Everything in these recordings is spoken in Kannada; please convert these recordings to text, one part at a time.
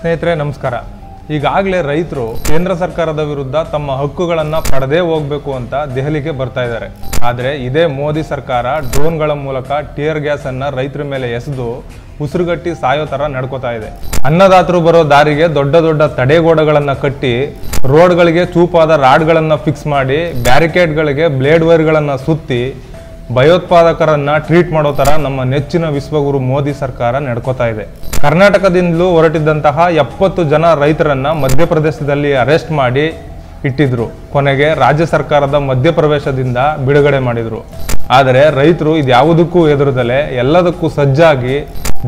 ಸ್ನೇಹಿತರೆ ನಮಸ್ಕಾರ ಈಗಾಗಲೇ ರೈತರು ಕೇಂದ್ರ ಸರ್ಕಾರದ ವಿರುದ್ಧ ತಮ್ಮ ಹಕ್ಕುಗಳನ್ನು ಪಡೆದೇ ಹೋಗಬೇಕು ಅಂತ ದೆಹಲಿಗೆ ಬರ್ತಾ ಇದ್ದಾರೆ ಆದರೆ ಇದೇ ಮೋದಿ ಸರ್ಕಾರ ಡ್ರೋನ್ಗಳ ಮೂಲಕ ಟಿಯರ್ ಗ್ಯಾಸನ್ನು ರೈತರ ಮೇಲೆ ಎಸೆದು ಉಸಿರುಗಟ್ಟಿ ಸಾಯೋ ಥರ ನಡ್ಕೋತಾ ಇದೆ ಅನ್ನದಾತರು ಬರೋ ದಾರಿಗೆ ದೊಡ್ಡ ದೊಡ್ಡ ತಡೆಗೋಡೆಗಳನ್ನು ಕಟ್ಟಿ ರೋಡ್ಗಳಿಗೆ ಚೂಪಾದ ರಾಡ್ಗಳನ್ನು ಫಿಕ್ಸ್ ಮಾಡಿ ಬ್ಯಾರಿಕೇಡ್ಗಳಿಗೆ ಬ್ಲೇಡ್ ವೈರ್ಗಳನ್ನು ಸುತ್ತಿ ಭಯೋತ್ಪಾದಕರನ್ನ ಟ್ರೀಟ್ ಮಾಡೋ ಥರ ನಮ್ಮ ನೆಚ್ಚಿನ ವಿಶ್ವಗುರು ಮೋದಿ ಸರ್ಕಾರ ನಡ್ಕೋತಾ ಇದೆ ಕರ್ನಾಟಕದಿಂದಲೂ ಹೊರಟಿದ್ದಂತಹ ಎಪ್ಪತ್ತು ಜನ ರೈತರನ್ನ ಮಧ್ಯಪ್ರದೇಶದಲ್ಲಿ ಅರೆಸ್ಟ್ ಮಾಡಿ ಇಟ್ಟಿದ್ರು ಕೊನೆಗೆ ರಾಜ್ಯ ಸರ್ಕಾರದ ಮಧ್ಯಪ್ರವೇಶದಿಂದ ಬಿಡುಗಡೆ ಮಾಡಿದರು ಆದರೆ ರೈತರು ಇದ್ಯಾವುದಕ್ಕೂ ಎದುರದಲೆ ಎಲ್ಲದಕ್ಕೂ ಸಜ್ಜಾಗಿ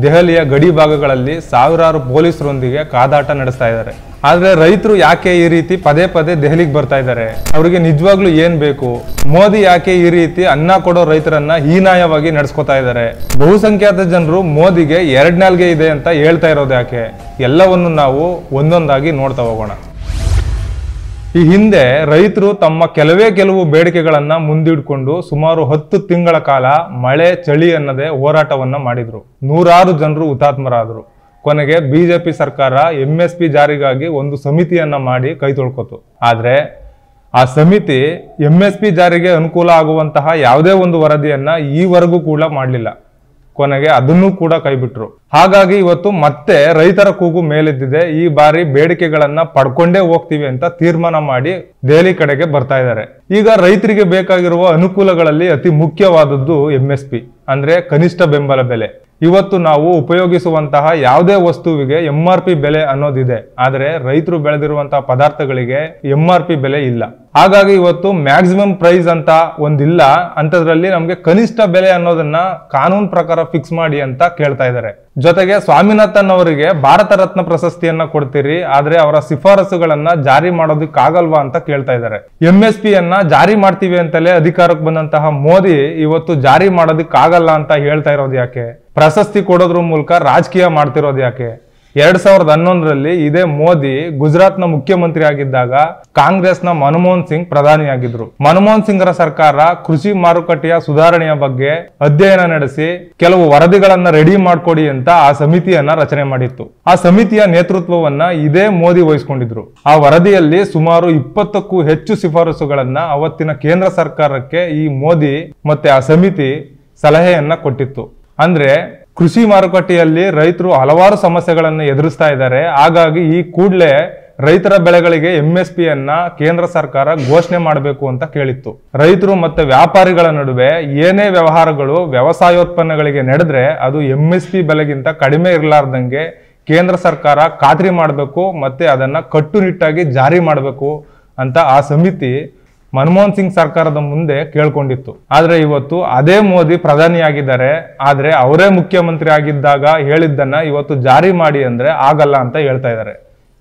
ದೆಹಲಿಯ ಗಡಿ ಭಾಗಗಳಲ್ಲಿ ಸಾವಿರಾರು ಪೊಲೀಸರೊಂದಿಗೆ ಕಾದಾಟ ನಡೆಸ್ತಾ ಇದ್ದಾರೆ ಆದರೆ ರೈತರು ಯಾಕೆ ಈ ರೀತಿ ಪದೇ ಪದೇ ದೆಹಲಿಗೆ ಬರ್ತಾ ಇದ್ದಾರೆ ಅವರಿಗೆ ನಿಜವಾಗ್ಲೂ ಏನು ಬೇಕು ಮೋದಿ ಯಾಕೆ ಈ ರೀತಿ ಅನ್ನ ಕೊಡೋ ರೈತರನ್ನ ಹೀನಾಯವಾಗಿ ನಡೆಸ್ಕೊತಾ ಇದ್ದಾರೆ ಬಹುಸಂಖ್ಯಾತ ಜನರು ಮೋದಿಗೆ ಎರಡ್ ನಾಲ್ಗೆ ಇದೆ ಅಂತ ಹೇಳ್ತಾ ಇರೋದು ಯಾಕೆ ಎಲ್ಲವನ್ನು ನಾವು ಒಂದೊಂದಾಗಿ ನೋಡ್ತಾ ಹೋಗೋಣ ಈ ಹಿಂದೆ ರೈತರು ತಮ್ಮ ಕೆಲವೇ ಕೆಲವು ಬೇಡಿಕೆಗಳನ್ನ ಮುಂದಿಡ್ಕೊಂಡು ಸುಮಾರು ಹತ್ತು ತಿಂಗಳ ಕಾಲ ಮಳೆ ಚಳಿ ಅನ್ನದೇ ಹೋರಾಟವನ್ನ ಮಾಡಿದ್ರು ನೂರಾರು ಜನರು ಹುತಾತ್ಮರಾದರು ಕೊನೆಗೆ ಬಿಜೆಪಿ ಸರ್ಕಾರ ಎಂ ಎಸ್ ಪಿ ಜಾರಿಗಾಗಿ ಒಂದು ಸಮಿತಿಯನ್ನ ಮಾಡಿ ಕೈ ತೊಳ್ಕೊತು ಆದರೆ ಆ ಸಮಿತಿ ಎಂ ಎಸ್ ಪಿ ಜಾರಿಗೆ ಅನುಕೂಲ ಆಗುವಂತಹ ಯಾವುದೇ ಒಂದು ವರದಿಯನ್ನ ಈವರೆಗೂ ಕೂಡ ಮಾಡಲಿಲ್ಲ ಕೊನೆಗೆ ಅದನ್ನು ಕೂಡ ಕೈಬಿಟ್ರು ಹಾಗಾಗಿ ಇವತ್ತು ಮತ್ತೆ ರೈತರ ಕೂಗು ಮೇಲೆದ್ದಿದೆ ಈ ಬಾರಿ ಬೇಡಿಕೆಗಳನ್ನ ಪಡ್ಕೊಂಡೇ ಹೋಗ್ತೀವಿ ಅಂತ ತೀರ್ಮಾನ ಮಾಡಿ ದೆಹಲಿ ಕಡೆಗೆ ಬರ್ತಾ ಇದ್ದಾರೆ ಈಗ ರೈತರಿಗೆ ಬೇಕಾಗಿರುವ ಅನುಕೂಲಗಳಲ್ಲಿ ಅತಿ ಮುಖ್ಯವಾದದ್ದು ಎಂ ಎಸ್ ಪಿ ಅಂದ್ರೆ ಕನಿಷ್ಠ ಬೆಂಬಲ ಬೆಲೆ ಇವತ್ತು ನಾವು ಉಪಯೋಗಿಸುವಂತಹ ಯಾವುದೇ ವಸ್ತುವಿಗೆ ಎಂ ಆರ್ ಪಿ ಬೆಲೆ ಅನ್ನೋದಿದೆ ಆದರೆ ರೈತರು ಬೆಳೆದಿರುವಂತಹ ಪದಾರ್ಥಗಳಿಗೆ ಎಂ ಆರ್ ಪಿ ಬೆಲೆ ಇಲ್ಲ ಹಾಗಾಗಿ ಇವತ್ತು ಮ್ಯಾಕ್ಸಿಮಮ್ ಪ್ರೈಸ್ ಅಂತ ಒಂದಿಲ್ಲ ಅಂತದ್ರಲ್ಲಿ ನಮಗೆ ಕನಿಷ್ಠ ಬೆಲೆ ಅನ್ನೋದನ್ನ ಕಾನೂನು ಪ್ರಕಾರ ಫಿಕ್ಸ್ ಮಾಡಿ ಅಂತ ಕೇಳ್ತಾ ಇದ್ದಾರೆ ಜೊತೆಗೆ ಸ್ವಾಮಿನಾಥನ್ ಅವರಿಗೆ ಭಾರತ ರತ್ನ ಪ್ರಶಸ್ತಿಯನ್ನ ಕೊಡ್ತೀರಿ ಆದ್ರೆ ಅವರ ಶಿಫಾರಸುಗಳನ್ನ ಜಾರಿ ಮಾಡೋದಕ್ಕಾಗಲ್ವಾ ಅಂತ ಕೇಳ್ತಾ ಇದ್ದಾರೆ ಎಂ ಎಸ್ ಪಿ ಅನ್ನ ಜಾರಿ ಮಾಡ್ತೀವಿ ಅಂತಲೇ ಅಧಿಕಾರಕ್ಕೆ ಬಂದಂತಹ ಮೋದಿ ಇವತ್ತು ಜಾರಿ ಆಗಲ್ಲ ಅಂತ ಹೇಳ್ತಾ ಇರೋದು ಯಾಕೆ ಪ್ರಶಸ್ತಿ ಕೊಡೋದ್ರ ಮೂಲಕ ರಾಜಕೀಯ ಮಾಡ್ತಿರೋದು ಯಾಕೆ ಎರಡ್ ಸಾವಿರದ ಹನ್ನೊಂದರಲ್ಲಿ ಇದೇ ಮೋದಿ ಗುಜರಾತ್ನ ಮುಖ್ಯಮಂತ್ರಿ ಆಗಿದ್ದಾಗ ಕಾಂಗ್ರೆಸ್ನ ಮನಮೋಹನ್ ಸಿಂಗ್ ಪ್ರಧಾನಿಯಾಗಿದ್ರು ಮನಮೋಹನ್ ಸಿಂಗ್ರ ಸರ್ಕಾರ ಕೃಷಿ ಮಾರುಕಟ್ಟೆಯ ಸುಧಾರಣೆಯ ಬಗ್ಗೆ ಅಧ್ಯಯನ ನಡೆಸಿ ಕೆಲವು ವರದಿಗಳನ್ನ ರೆಡಿ ಮಾಡ್ಕೊಡಿ ಅಂತ ಆ ಸಮಿತಿಯನ್ನ ರಚನೆ ಮಾಡಿತ್ತು ಆ ಸಮಿತಿಯ ನೇತೃತ್ವವನ್ನ ಇದೇ ಮೋದಿ ವಹಿಸ್ಕೊಂಡಿದ್ರು ಆ ವರದಿಯಲ್ಲಿ ಸುಮಾರು ಇಪ್ಪತ್ತಕ್ಕೂ ಹೆಚ್ಚು ಶಿಫಾರಸುಗಳನ್ನ ಅವತ್ತಿನ ಕೇಂದ್ರ ಸರ್ಕಾರಕ್ಕೆ ಈ ಮೋದಿ ಮತ್ತೆ ಆ ಸಮಿತಿ ಸಲಹೆಯನ್ನ ಕೊಟ್ಟಿತ್ತು ಅಂದ್ರೆ ಕೃಷಿ ಮಾರುಕಟ್ಟೆಯಲ್ಲಿ ರೈತರು ಹಲವಾರು ಸಮಸ್ಯೆಗಳನ್ನು ಎದುರಿಸ್ತಾ ಇದ್ದಾರೆ ಹಾಗಾಗಿ ಈ ಕೂಡಲೇ ರೈತರ ಬೆಳೆಗಳಿಗೆ ಎಂ ಎಸ್ ಅನ್ನ ಕೇಂದ್ರ ಸರ್ಕಾರ ಘೋಷಣೆ ಮಾಡಬೇಕು ಅಂತ ಕೇಳಿತ್ತು ರೈತರು ಮತ್ತೆ ವ್ಯಾಪಾರಿಗಳ ನಡುವೆ ಏನೇ ವ್ಯವಹಾರಗಳು ವ್ಯವಸಾಯೋತ್ಪನ್ನಗಳಿಗೆ ನಡೆದ್ರೆ ಅದು ಎಂ ಎಸ್ ಪಿ ಬೆಲೆಗಿಂತ ಕಡಿಮೆ ಇರಲಾರ್ದಂಗೆ ಕೇಂದ್ರ ಸರ್ಕಾರ ಖಾತ್ರಿ ಮಾಡಬೇಕು ಮತ್ತೆ ಅದನ್ನ ಕಟ್ಟುನಿಟ್ಟಾಗಿ ಜಾರಿ ಮಾಡಬೇಕು ಅಂತ ಆ ಸಮಿತಿ ಮನಮೋಹನ್ ಸಿಂಗ್ ಸರ್ಕಾರದ ಮುಂದೆ ಕೇಳ್ಕೊಂಡಿತ್ತು ಆದರೆ ಇವತ್ತು ಅದೇ ಮೋದಿ ಪ್ರಧಾನಿಯಾಗಿದ್ದಾರೆ ಆದರೆ ಅವರೇ ಮುಖ್ಯಮಂತ್ರಿ ಆಗಿದ್ದಾಗ ಹೇಳಿದ್ದನ್ನ ಇವತ್ತು ಜಾರಿ ಮಾಡಿ ಅಂದ್ರೆ ಆಗಲ್ಲ ಅಂತ ಹೇಳ್ತಾ ಇದ್ದಾರೆ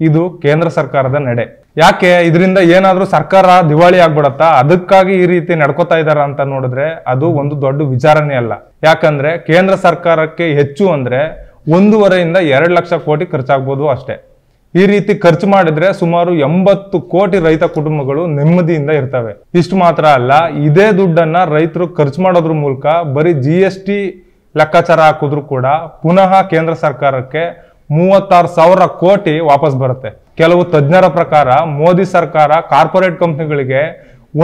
ಇದು ಕೇಂದ್ರ ಸರ್ಕಾರದ ನಡೆ ಯಾಕೆ ಇದರಿಂದ ಏನಾದರೂ ಸರ್ಕಾರ ದಿವಾಳಿ ಆಗ್ಬಿಡತ್ತಾ ಅದಕ್ಕಾಗಿ ಈ ರೀತಿ ನಡ್ಕೋತಾ ಇದ್ದಾರ ಅಂತ ನೋಡಿದ್ರೆ ಅದು ಒಂದು ದೊಡ್ಡ ವಿಚಾರನೇ ಅಲ್ಲ ಯಾಕಂದ್ರೆ ಕೇಂದ್ರ ಸರ್ಕಾರಕ್ಕೆ ಹೆಚ್ಚು ಅಂದ್ರೆ ಒಂದೂವರೆಯಿಂದ ಎರಡು ಲಕ್ಷ ಕೋಟಿ ಖರ್ಚಾಗ್ಬೋದು ಅಷ್ಟೇ ಈ ರೀತಿ ಖರ್ಚು ಮಾಡಿದ್ರೆ ಸುಮಾರು ಎಂಬತ್ತು ಕೋಟಿ ರೈತ ಕುಟುಂಬಗಳು ನೆಮ್ಮದಿಯಿಂದ ಇರ್ತವೆ ಇಷ್ಟು ಮಾತ್ರ ಅಲ್ಲ ಇದೇ ದುಡ್ಡನ್ನ ರೈತರು ಖರ್ಚು ಮಾಡೋದ್ರ ಮೂಲಕ ಬರೀ ಜಿ ಎಸ್ ಟಿ ಲೆಕ್ಕಾಚಾರ ಹಾಕಿದ್ರು ಕೂಡ ಪುನಃ ಕೇಂದ್ರ ಸರ್ಕಾರಕ್ಕೆ ಮೂವತ್ತಾರು ಸಾವಿರ ಕೋಟಿ ವಾಪಸ್ ಬರುತ್ತೆ ಕೆಲವು ತಜ್ಞರ ಪ್ರಕಾರ ಮೋದಿ ಸರ್ಕಾರ ಕಾರ್ಪೊರೇಟ್ ಕಂಪ್ನಿಗಳಿಗೆ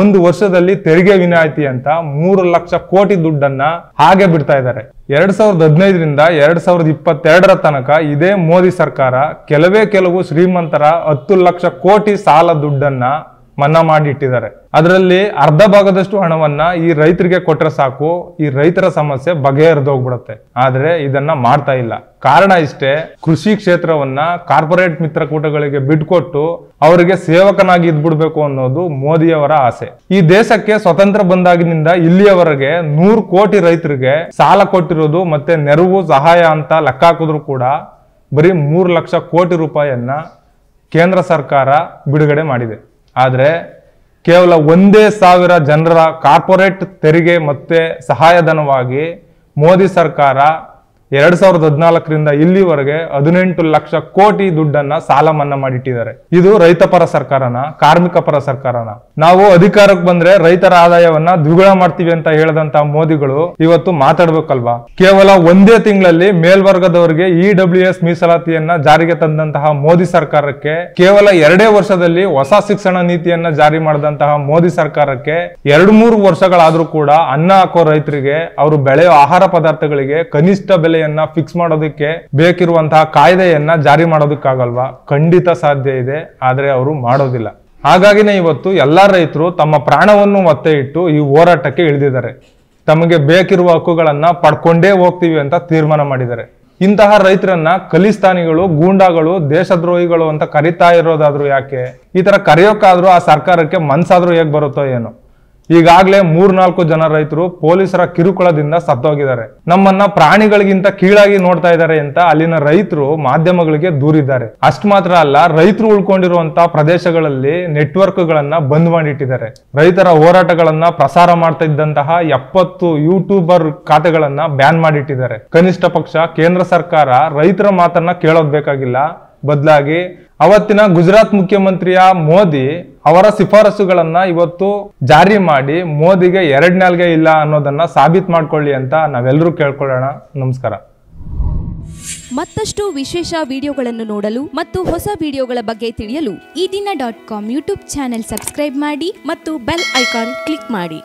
ಒಂದು ವರ್ಷದಲ್ಲಿ ತೆರಿಗೆ ವಿನಾಯಿತಿ ಅಂತ ಮೂರು ಲಕ್ಷ ಕೋಟಿ ದುಡ್ಡನ್ನ ಹಾಗೆ ಬಿಡ್ತಾ ಇದ್ದಾರೆ ಎರಡ್ ಸಾವಿರದ ಹದಿನೈದರಿಂದ ಎರಡ್ ಸಾವಿರದ ಇಪ್ಪತ್ತೆರಡರ ತನಕ ಇದೇ ಮೋದಿ ಸರ್ಕಾರ ಕೆಲವೇ ಕೆಲವು ಶ್ರೀಮಂತರ ಹತ್ತು ಲಕ್ಷ ಕೋಟಿ ಸಾಲ ದುಡ್ಡನ್ನ ಮನ್ನಾ ಮಾಡಿ ಇಟ್ಟಿದ್ದಾರೆ ಅದರಲ್ಲಿ ಅರ್ಧ ಭಾಗದಷ್ಟು ಹಣವನ್ನ ಈ ರೈತರಿಗೆ ಕೊಟ್ರೆ ಸಾಕು ಈ ರೈತರ ಸಮಸ್ಯೆ ಬಗೆಹರಿದೋಗ್ಬಿಡುತ್ತೆ ಆದ್ರೆ ಇದನ್ನ ಮಾಡ್ತಾ ಇಲ್ಲ ಕಾರಣ ಇಷ್ಟೇ ಕೃಷಿ ಕ್ಷೇತ್ರವನ್ನ ಕಾರ್ಪೊರೇಟ್ ಮಿತ್ರಕೂಟಗಳಿಗೆ ಬಿಟ್ಕೊಟ್ಟು ಅವರಿಗೆ ಸೇವಕನಾಗಿ ಇದ್ಬಿಡ್ಬೇಕು ಅನ್ನೋದು ಮೋದಿಯವರ ಆಸೆ ಈ ದೇಶಕ್ಕೆ ಸ್ವತಂತ್ರ ಬಂದಾಗಿನಿಂದ ಇಲ್ಲಿಯವರೆಗೆ ನೂರು ಕೋಟಿ ರೈತರಿಗೆ ಸಾಲ ಕೊಟ್ಟಿರೋದು ಮತ್ತೆ ನೆರವು ಸಹಾಯ ಅಂತ ಲೆಕ್ಕ ಹಾಕಿದ್ರು ಕೂಡ ಬರೀ ಮೂರು ಲಕ್ಷ ಕೋಟಿ ರೂಪಾಯಿಯನ್ನ ಕೇಂದ್ರ ಸರ್ಕಾರ ಬಿಡುಗಡೆ ಮಾಡಿದೆ ಆದರೆ ಕೇವಲ ಒಂದೇ ಸಾವಿರ ಜನರ ಕಾರ್ಪೊರೇಟ್ ತೆರಿಗೆ ಮತ್ತೆ ಸಹಾಯಧನವಾಗಿ ಮೋದಿ ಸರ್ಕಾರ ಎರಡ್ ಸಾವಿರದ ಹದಿನಾಲ್ಕರಿಂದ ಇಲ್ಲಿವರೆಗೆ ಹದಿನೆಂಟು ಲಕ್ಷ ಕೋಟಿ ದುಡ್ಡನ್ನ ಸಾಲ ಮನ್ನಾ ಮಾಡಿಟ್ಟಿದ್ದಾರೆ ಇದು ರೈತ ಪರ ಸರ್ಕಾರನ ಕಾರ್ಮಿಕ ಪರ ಸರ್ಕಾರನ ನಾವು ಅಧಿಕಾರಕ್ಕೆ ಬಂದ್ರೆ ರೈತರ ಆದಾಯವನ್ನ ದ್ವಿಗುಣ ಮಾಡ್ತೀವಿ ಅಂತ ಹೇಳದಂತ ಮೋದಿಗಳು ಇವತ್ತು ಮಾತಾಡ್ಬೇಕಲ್ವಾ ಕೇವಲ ಒಂದೇ ತಿಂಗಳಲ್ಲಿ ಮೇಲ್ವರ್ಗದವರಿಗೆ ಇ ಡಬ್ಲ್ಯೂ ಎಸ್ ಮೀಸಲಾತಿಯನ್ನ ಜಾರಿಗೆ ತಂದಂತಹ ಮೋದಿ ಸರ್ಕಾರಕ್ಕೆ ಕೇವಲ ಎರಡೇ ವರ್ಷದಲ್ಲಿ ಹೊಸ ಶಿಕ್ಷಣ ನೀತಿಯನ್ನ ಜಾರಿ ಮಾಡಿದಂತಹ ಮೋದಿ ಸರ್ಕಾರಕ್ಕೆ ಎರಡು ಮೂರು ವರ್ಷಗಳಾದ್ರೂ ಕೂಡ ಅನ್ನ ಹಾಕೋ ರೈತರಿಗೆ ಅವರು ಬೆಳೆಯೋ ಆಹಾರ ಪದಾರ್ಥಗಳಿಗೆ ಕನಿಷ್ಠ ಬೆಲೆ ಬೆಲೆಯನ್ನ ಫಿಕ್ಸ್ ಮಾಡೋದಕ್ಕೆ ಬೇಕಿರುವಂತಹ ಕಾಯ್ದೆಯನ್ನ ಜಾರಿ ಮಾಡೋದಕ್ಕಾಗಲ್ವಾ ಖಂಡಿತ ಸಾಧ್ಯ ಇದೆ ಆದ್ರೆ ಅವರು ಮಾಡೋದಿಲ್ಲ ಹಾಗಾಗಿನೇ ಇವತ್ತು ಎಲ್ಲಾ ರೈತರು ತಮ್ಮ ಪ್ರಾಣವನ್ನು ಒತ್ತೆ ಇಟ್ಟು ಈ ಹೋರಾಟಕ್ಕೆ ಇಳಿದಿದ್ದಾರೆ ತಮಗೆ ಬೇಕಿರುವ ಹಕ್ಕುಗಳನ್ನ ಪಡ್ಕೊಂಡೇ ಹೋಗ್ತೀವಿ ಅಂತ ತೀರ್ಮಾನ ಮಾಡಿದ್ದಾರೆ ಇಂತಹ ರೈತರನ್ನ ಕಲಿಸ್ತಾನಿಗಳು ಗೂಂಡಾಗಳು ದೇಶದ್ರೋಹಿಗಳು ಅಂತ ಕರಿತಾ ಇರೋದಾದ್ರೂ ಯಾಕೆ ಈ ತರ ಕರೆಯೋಕ್ಕಾದ್ರೂ ಆ ಸರ್ಕಾರಕ್ಕೆ ಮನ್ಸಾದ್ರೂ ಹೇಗ್ ಬರುತ್ತೋ ಏನೋ ಈಗಾಗಲೇ ಮೂರ್ನಾಲ್ಕು ಜನ ರೈತರು ಪೊಲೀಸರ ಕಿರುಕುಳದಿಂದ ಸತ್ತೋಗಿದ್ದಾರೆ ನಮ್ಮನ್ನ ಪ್ರಾಣಿಗಳಿಗಿಂತ ಕೀಳಾಗಿ ನೋಡ್ತಾ ಇದ್ದಾರೆ ಅಂತ ಅಲ್ಲಿನ ರೈತರು ಮಾಧ್ಯಮಗಳಿಗೆ ದೂರಿದ್ದಾರೆ ಅಷ್ಟ್ ಮಾತ್ರ ಅಲ್ಲ ರೈತರು ಉಳ್ಕೊಂಡಿರುವಂತಹ ಪ್ರದೇಶಗಳಲ್ಲಿ ನೆಟ್ವರ್ಕ್ ಗಳನ್ನ ಬಂದ್ ಮಾಡಿಟ್ಟಿದ್ದಾರೆ ರೈತರ ಹೋರಾಟಗಳನ್ನ ಪ್ರಸಾರ ಮಾಡ್ತಾ ಇದ್ದಂತಹ ಎಪ್ಪತ್ತು ಯೂಟ್ಯೂಬರ್ ಖಾತೆಗಳನ್ನ ಬ್ಯಾನ್ ಮಾಡಿಟ್ಟಿದ್ದಾರೆ ಕನಿಷ್ಠ ಪಕ್ಷ ಕೇಂದ್ರ ಸರ್ಕಾರ ರೈತರ ಮಾತನ್ನ ಕೇಳೋದ್ ಬೇಕಾಗಿಲ್ಲ ಬದಲಾಗಿ ಅವತ್ತಿನ ಗುಜರಾತ್ ಮುಖ್ಯಮಂತ್ರಿಯ ಮೋದಿ ಅವರ ಶಿಫಾರಸುಗಳನ್ನ ಇವತ್ತು ಜಾರಿ ಮಾಡಿ ಮೋದಿಗೆ ಎರಡ್ ನಾಲ್ಗೆ ಇಲ್ಲ ಅನ್ನೋದನ್ನ ಸಾಬೀತ್ ಮಾಡ್ಕೊಳ್ಳಿ ಅಂತ ನಾವೆಲ್ಲರೂ ಕೇಳ್ಕೊಳ್ಳೋಣ ನಮಸ್ಕಾರ ಮತ್ತಷ್ಟು ವಿಶೇಷ ವಿಡಿಯೋಗಳನ್ನು ನೋಡಲು ಮತ್ತು ಹೊಸ ವಿಡಿಯೋಗಳ ಬಗ್ಗೆ ತಿಳಿಯಲು ಈ ದಿನ dot com YouTube channel subscribe ಮಾಡಿ ಮತ್ತು ಬೆಲ್ ಐಕಾನ್ ಕ್ಲಿಕ್ ಮಾಡಿ